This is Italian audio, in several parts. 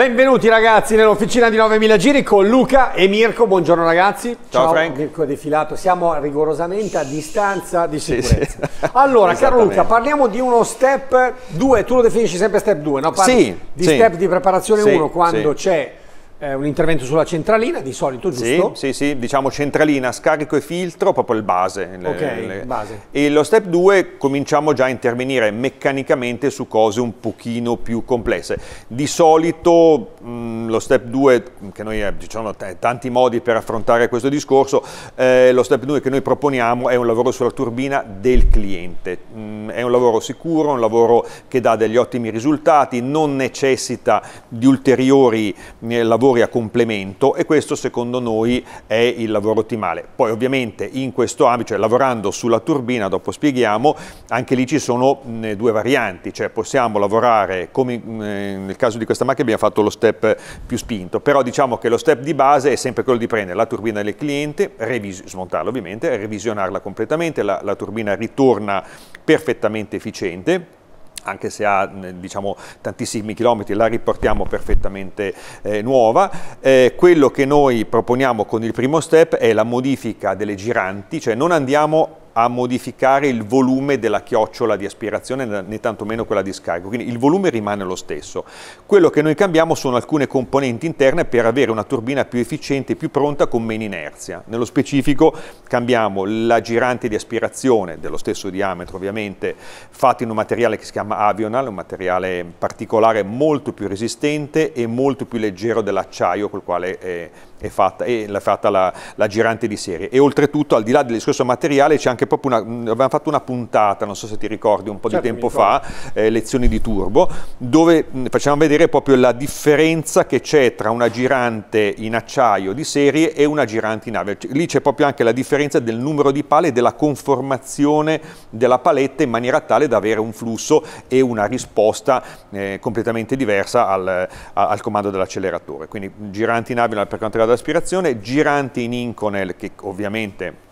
Benvenuti ragazzi nell'officina di 9000 giri con Luca e Mirko, buongiorno ragazzi. Ciao, Ciao Frank. Mirko Defilato, siamo rigorosamente a distanza di sicurezza. Sì, sì. Allora, caro Luca, parliamo di uno step 2, tu lo definisci sempre step 2, no? Parli sì, di step di preparazione 1 quando c'è eh, un intervento sulla centralina di solito, giusto? Sì, sì, sì, diciamo centralina, scarico e filtro, proprio il base. Le, ok, le... base. E lo step 2 cominciamo già a intervenire meccanicamente su cose un pochino più complesse. Di solito mh, mm, lo step 2, che noi abbiamo eh, diciamo, tanti modi per affrontare questo discorso, eh, lo step 2 che noi proponiamo è un lavoro sulla turbina del cliente. Mh, mm, è un lavoro sicuro, un lavoro che dà degli ottimi risultati, non necessita di ulteriori eh, lavori lavoratori a complemento e questo secondo noi è il lavoro ottimale. Poi ovviamente in questo ambito, cioè lavorando sulla turbina, dopo spieghiamo, anche lì ci sono mh, due varianti, cioè possiamo lavorare come mh, nel caso di questa macchina abbiamo fatto lo step più spinto, però diciamo che lo step di base è sempre quello di prendere la turbina del cliente, smontarla ovviamente, revisionarla completamente, la, la turbina ritorna perfettamente efficiente anche se ha diciamo, tantissimi chilometri, la riportiamo perfettamente eh, nuova. Eh, quello che noi proponiamo con il primo step è la modifica delle giranti, cioè non andiamo a modificare il volume della chiocciola di aspirazione né tantomeno quella di scarico, quindi il volume rimane lo stesso. Quello che noi cambiamo sono alcune componenti interne per avere una turbina più efficiente, e più pronta con meno inerzia. Nello specifico cambiamo la girante di aspirazione dello stesso diametro ovviamente fatta in un materiale che si chiama Avional, un materiale particolare molto più resistente e molto più leggero dell'acciaio col quale eh, è fatta, è fatta la, la, girante di serie e oltretutto al di là del discorso materiale c'è anche proprio una, mm, abbiamo fatto una puntata, non so se ti ricordi un po' certo, di tempo fa, eh, lezioni di turbo, dove mm, facciamo vedere proprio la differenza che c'è tra una girante in acciaio di serie e una girante in nave Lì c'è proprio anche la differenza del numero di pale e della conformazione della paletta in maniera tale da avere un flusso e una risposta eh, completamente diversa al, al comando dell'acceleratore. Quindi mm, girante in nave per quanto riguarda ad aspirazione, giranti in Inconel che ovviamente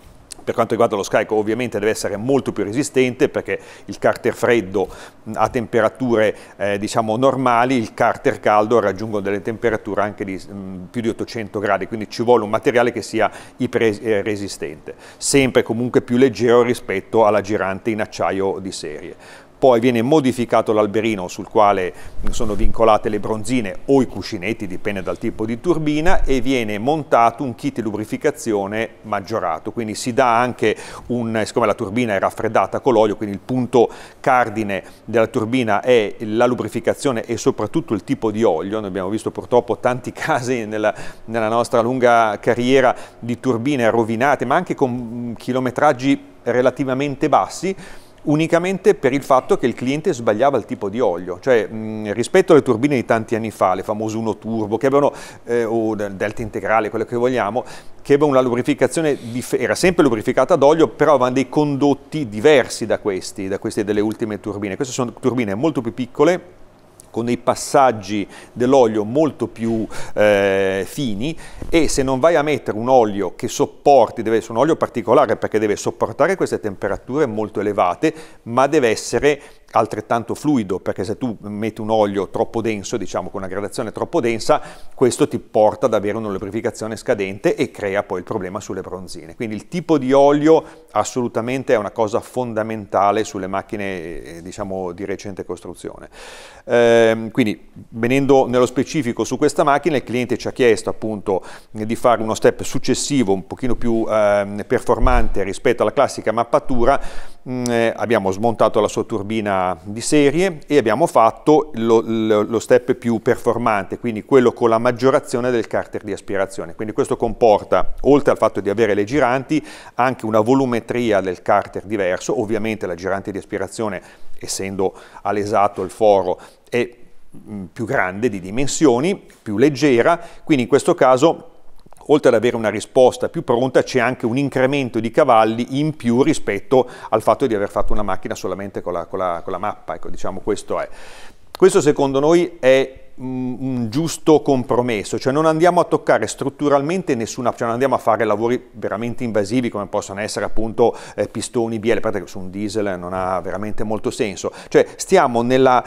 per quanto riguarda lo scarico ovviamente deve essere molto più resistente perché il carter freddo a temperature eh, diciamo normali, il carter caldo raggiungono delle temperature anche di mh, più di 800 gradi, quindi ci vuole un materiale che sia iperresistente, eh, sempre comunque più leggero rispetto alla girante in acciaio di serie poi viene modificato l'alberino sul quale sono vincolate le bronzine o i cuscinetti, dipende dal tipo di turbina, e viene montato un kit di lubrificazione maggiorato, quindi si dà anche un, siccome la turbina è raffreddata con l'olio, quindi il punto cardine della turbina è la lubrificazione e soprattutto il tipo di olio, noi abbiamo visto purtroppo tanti casi nella, nella nostra lunga carriera di turbine rovinate, ma anche con chilometraggi relativamente bassi, unicamente per il fatto che il cliente sbagliava il tipo di olio, cioè mh, rispetto alle turbine di tanti anni fa, le famose 1 Turbo, che avevano, eh, o Delta Integrale, quello che vogliamo, che aveva una lubrificazione, era sempre lubrificata ad olio, però avevano dei condotti diversi da questi, da queste delle ultime turbine. Queste sono turbine molto più piccole, con dei passaggi dell'olio molto più eh, fini e se non vai a mettere un olio che sopporti, deve essere un olio particolare perché deve sopportare queste temperature molto elevate, ma deve essere altrettanto fluido, perché se tu metti un olio troppo denso, diciamo con una gradazione troppo densa, questo ti porta ad avere una lubrificazione scadente e crea poi il problema sulle bronzine. Quindi il tipo di olio assolutamente è una cosa fondamentale sulle macchine eh, diciamo, di recente costruzione. Ehm, quindi venendo nello specifico su questa macchina, il cliente ci ha chiesto appunto di fare uno step successivo, un pochino più eh, performante rispetto alla classica mappatura, mh, mm, eh, abbiamo smontato la sua turbina di serie e abbiamo fatto lo, lo, lo, step più performante, quindi quello con la maggiorazione del carter di aspirazione. Quindi questo comporta, oltre al fatto di avere le giranti, anche una volumetria del carter diverso. Ovviamente la girante di aspirazione, essendo all'esatto il foro, è mm, più grande di dimensioni, più leggera, quindi in questo caso oltre ad avere una risposta più pronta c'è anche un incremento di cavalli in più rispetto al fatto di aver fatto una macchina solamente con la, con la, con la mappa, ecco diciamo questo è. Questo secondo noi è un giusto compromesso, cioè non andiamo a toccare strutturalmente nessuna, cioè non andiamo a fare lavori veramente invasivi come possono essere appunto eh, pistoni, biele, perché su un diesel non ha veramente molto senso, cioè stiamo nella,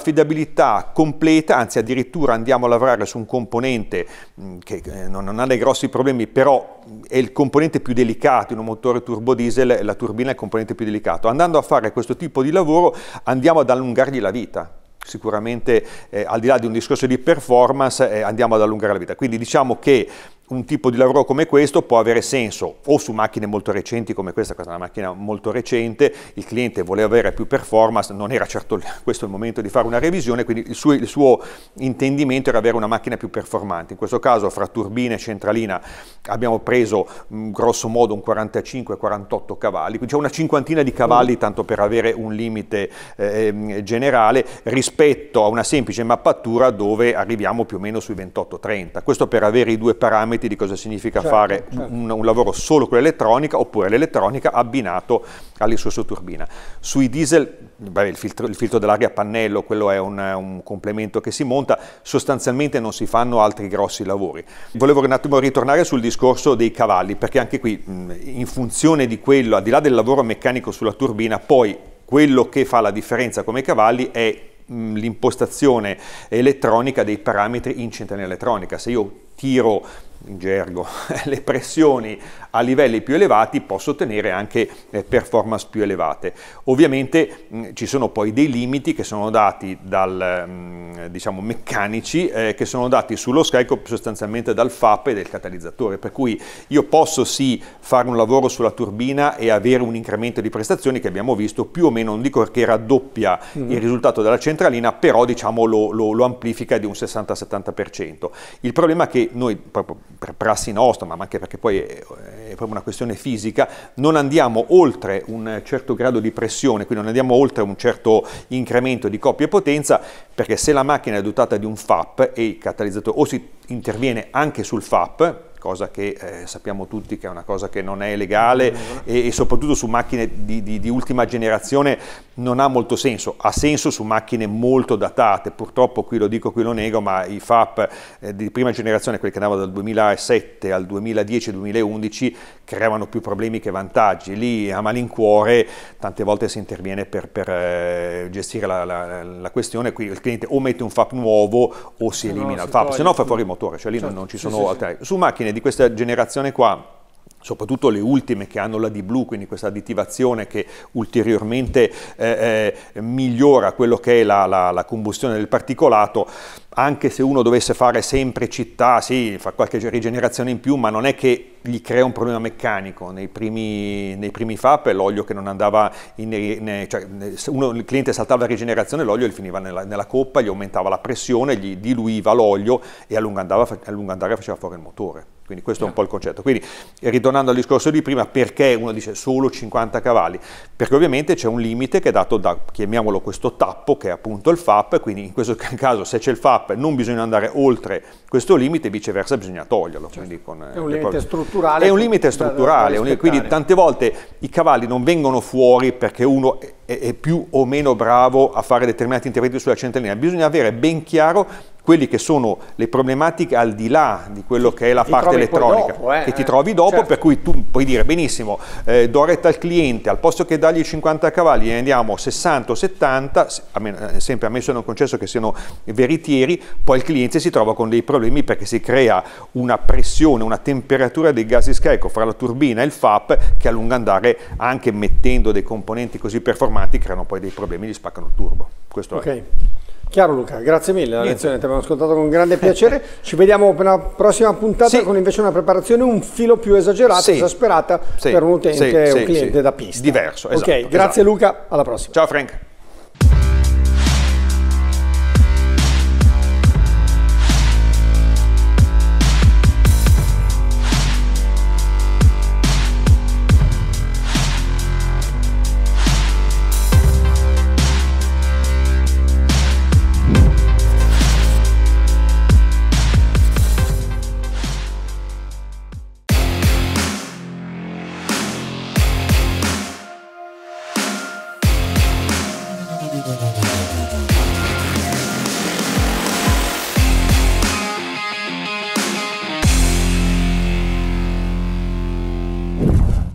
fidabilità completa, anzi addirittura andiamo a lavorare su un componente mm, che non, non, ha dei grossi problemi, però è il componente più delicato in un motore turbo diesel, la turbina è il componente più delicato, andando a fare questo tipo di lavoro andiamo ad allungargli la vita sicuramente eh, al di là di un discorso di performance eh, andiamo ad allungare la vita. Quindi diciamo che un tipo di lavoro come questo può avere senso o su macchine molto recenti come questa, questa è una macchina molto recente, il cliente voleva avere più performance, non era certo questo il momento di fare una revisione, quindi il suo, il suo intendimento era avere una macchina più performante. In questo caso fra turbina e centralina abbiamo preso mh, grosso modo un 45-48 cavalli, quindi c'è una cinquantina di cavalli mm. tanto per avere un limite eh, ehm, generale rispetto a una semplice mappatura dove arriviamo più o meno sui 28-30. Questo per avere i due parametri ambiti di cosa significa certo, fare certo. Un, un, lavoro solo con l'elettronica oppure l'elettronica abbinato all'insorso turbina. Sui diesel, beh, il, filtro, il, filtro, dell'aria a pannello, quello è un, un, complemento che si monta, sostanzialmente non si fanno altri grossi lavori. Volevo un attimo ritornare sul discorso dei cavalli, perché anche qui mm, in funzione di quello, al di là del lavoro meccanico sulla turbina, poi quello che fa la differenza come cavalli è mm, l'impostazione elettronica dei parametri in centrale elettronica. Se io tiro in gergo, le pressioni a livelli più elevati posso ottenere anche eh, performance più elevate. Ovviamente mh, mm, ci sono poi dei limiti che sono dati dal, mh, mm, diciamo, meccanici, eh, che sono dati sullo scarico sostanzialmente dal FAP e del catalizzatore, per cui io posso sì fare un lavoro sulla turbina e avere un incremento di prestazioni che abbiamo visto più o meno, non dico che raddoppia mm. il risultato della centralina, però diciamo lo, lo, lo amplifica di un 60-70%. Il problema è che noi proprio per prassi nostra, ma anche perché poi è, proprio una questione fisica, non andiamo oltre un certo grado di pressione, quindi non andiamo oltre un certo incremento di coppia e potenza, perché se la macchina è dotata di un FAP e il catalizzatore o si interviene anche sul FAP, cosa che eh, sappiamo tutti che è una cosa che non è legale mm. e, e soprattutto su macchine di, di, di ultima generazione non ha molto senso, ha senso su macchine molto datate, purtroppo qui lo dico, qui lo nego, ma i FAP eh, di prima generazione, quelli che andavano dal 2007 al 2010-2011, creavano più problemi che vantaggi, lì a malincuore tante volte si interviene per, per eh, gestire la, la, la, questione, qui il cliente o mette un FAP nuovo o si elimina no, il FAP, se no fa fuori il motore, cioè lì certo, non, non, ci sono sì, altri. Sì. Su macchine di questa generazione qua, soprattutto le ultime che hanno la D-Blue, quindi questa additivazione che ulteriormente eh, eh, migliora quello che è la, la, la, combustione del particolato, anche se uno dovesse fare sempre città, sì, fa qualche rigenerazione in più, ma non è che gli crea un problema meccanico. Nei primi, nei primi FAP l'olio che non andava, in, in, cioè uno, il cliente saltava la rigenerazione, l'olio gli finiva nella, nella, coppa, gli aumentava la pressione, gli diluiva l'olio e a lungo andare faceva fuori il motore. Quindi questo yeah. è un po' il concetto. Quindi eh, ritornando al discorso di prima, perché uno dice solo 50 cavalli? Perché ovviamente c'è un limite che è dato da, chiamiamolo questo tappo, che è appunto il FAP, quindi in questo caso se c'è il FAP non bisogna andare oltre questo limite, viceversa bisogna toglierlo. Certo. Eh, è un limite strutturale. È un limite strutturale, da, da quindi tante volte i cavalli non vengono fuori perché uno è, è più o meno bravo a fare determinati interventi sulla centellina, bisogna avere ben chiaro quelle che sono le problematiche al di là di quello che è la ti parte elettronica dopo, eh, che ti eh. trovi dopo certo. per cui tu puoi dire benissimo eh, do retta al cliente al posto che dagli 50 cavalli ne andiamo 60 o 70 eh, sempre ammesso e non concesso che siano veritieri poi il cliente si trova con dei problemi perché si crea una pressione una temperatura dei gas di scarico fra la turbina e il FAP che a lungo andare anche mettendo dei componenti così performanti creano poi dei problemi gli spaccano il turbo questo okay. è Chiaro Luca, grazie mille la lezione, ti abbiamo ascoltato con grande piacere. Ci vediamo per una prossima puntata sì. con invece una preparazione un filo più esagerata, sì. esasperata sì. per un utente, un cliente da pista. Diverso, esatto. Ok, grazie esatto. Luca, alla prossima. Ciao Frank.